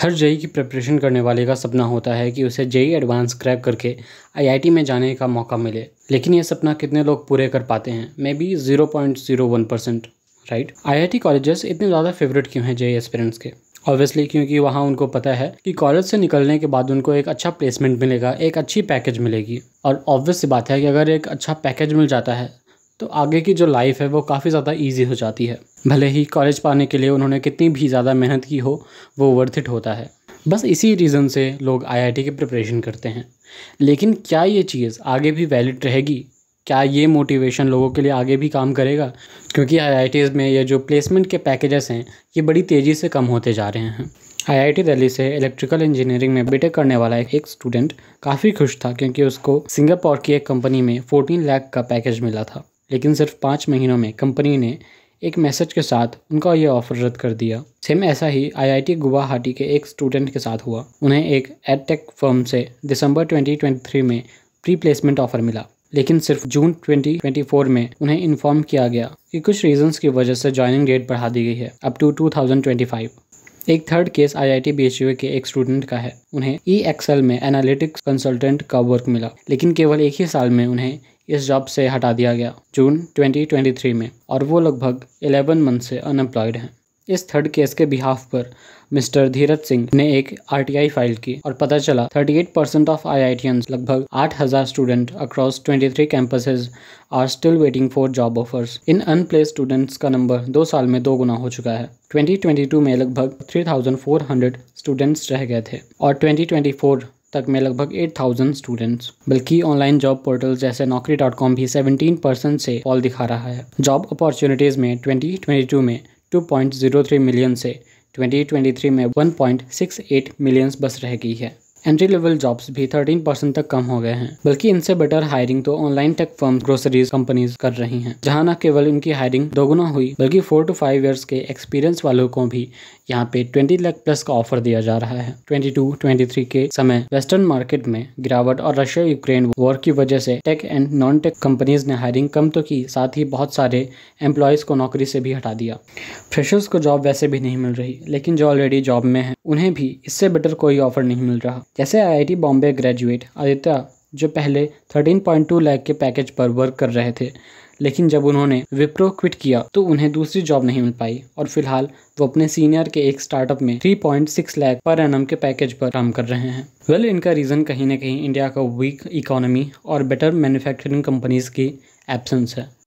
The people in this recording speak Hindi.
हर जई की प्रिपरेशन करने वाले का सपना होता है कि उसे जेई एडवांस क्रैक करके आईआईटी में जाने का मौका मिले लेकिन ये सपना कितने लोग पूरे कर पाते हैं may be zero point zero one percent right I colleges इतने ज़्यादा फेवरेट क्यों हैं जेई एस्पिरेंट्स के ऑब्वियसली क्योंकि वहाँ उनको पता है कि कॉलेज से निकलने के बाद उनको एक अच्छा प्लेसमेंट मिलेगा एक अच्छी पैकेज मिलेगी और ऑब्वियस सी बात है कि अगर एक अच्छा पैकेज मिल जाता है तो आगे की जो लाइफ है वो काफ़ी ज़्यादा ईजी हो जाती है भले ही कॉलेज पाने के लिए उन्होंने कितनी भी ज़्यादा मेहनत की हो वो वर्थ इट होता है बस इसी रीज़न से लोग आईआईटी की प्रिपरेशन करते हैं लेकिन क्या ये चीज़ आगे भी वैलिड रहेगी क्या ये मोटिवेशन लोगों के लिए आगे भी काम करेगा क्योंकि आई में ये जो प्लेसमेंट के पैकेजेस हैं ये बड़ी तेज़ी से कम होते जा रहे हैं आईआईटी दिल्ली से इलेक्ट्रिकल इंजीनियरिंग में बीटेक करने वाला एक स्टूडेंट काफ़ी खुश था क्योंकि उसको सिंगापुर की एक कंपनी में फोर्टीन लाख का पैकेज मिला था लेकिन सिर्फ पाँच महीनों में कंपनी ने एक मैसेज के साथ उनका यह ऑफर रद्द कर दिया सेम ऐसा ही आईआईटी गुवाहाटी के एक स्टूडेंट के साथ हुआ उन्हें एक एडटेक फर्म से दिसंबर 2023 में प्री प्लेसमेंट ऑफर मिला लेकिन सिर्फ जून 2024 में उन्हें इन्फॉर्म किया गया कि कुछ रीजंस की वजह से ज्वाइनिंग डेट बढ़ा दी गई है अप टू 2025 एक थर्ड केस आईआईटी बीएचयू के एक स्टूडेंट का है उन्हें ई एक्सएल में एनालिटिक्स कंसल्टेंट का वर्क मिला लेकिन केवल एक ही साल में उन्हें इस जॉब से हटा दिया गया जून 2023 में और वो लगभग 11 मंथ से अनएम्प्लॉयड हैं इस थर्ड केस के बिहाफ पर मिस्टर धीरज सिंह ने एक आरटीआई फाइल की और पता चला 38 परसेंट ऑफ आई लगभग 8000 student across 23 campuses are still waiting for job offers इन अनप्लेस स्टूडेंट्स का नंबर दो साल में दो गुना हो चुका है 2022 में लगभग 3400 स्टूडेंट्स रह गए थे और 2024 तक में लगभग 8000 स्टूडेंट्स बल्कि ऑनलाइन जॉब पोर्टल जैसे नौकरी डॉट कॉम भी 17 परसेंट से फॉल दिखा रहा है जॉब अपॉर्चुनिटीज़ में 2022 में 2.03 मिलियन से 2023 में 1.68 मिलियंस बस रह गई है एंट्री लेवल जॉब्स भी 13 परसेंट तक कम हो गए हैं बल्कि इनसे बेटर हायरिंग तो online tech firm groceries companies कर रही हैं जहां न केवल इनकी हायरिंग दोगुना हुई बल्कि फोर टू फाइव ईयर्स के एक्सपीरियंस वालों को भी यहाँ पे 20 लाख प्लस का ऑफर दिया जा रहा है 22, 23 के समय वेस्टर्न मार्केट में गिरावट और रशिया यूक्रेन वॉर की वजह से tech and non tech companies ने हायरिंग कम तो की साथ ही बहुत सारे एम्प्लॉयज को नौकरी से भी हटा दिया फ्रेशर्स को जॉब वैसे भी नहीं मिल रही लेकिन जो ऑलरेडी जॉब में है उन्हें भी इससे बेटर कोई ऑफर नहीं मिल रहा जैसे आईआईटी बॉम्बे ग्रेजुएट आदित्य जो पहले 13.2 लाख के पैकेज पर वर्क कर रहे थे लेकिन जब उन्होंने विप्रो क्विट किया तो उन्हें दूसरी जॉब नहीं मिल पाई और फिलहाल वो अपने सीनियर के एक स्टार्टअप में 3.6 लाख पर एनम के पैकेज पर काम कर रहे हैं वेल well, इनका रीज़न कहीं ना कहीं इंडिया का वीक इकोनॉमी और बेटर मैन्युफैक्चरिंग कंपनीज की एब्सेंस है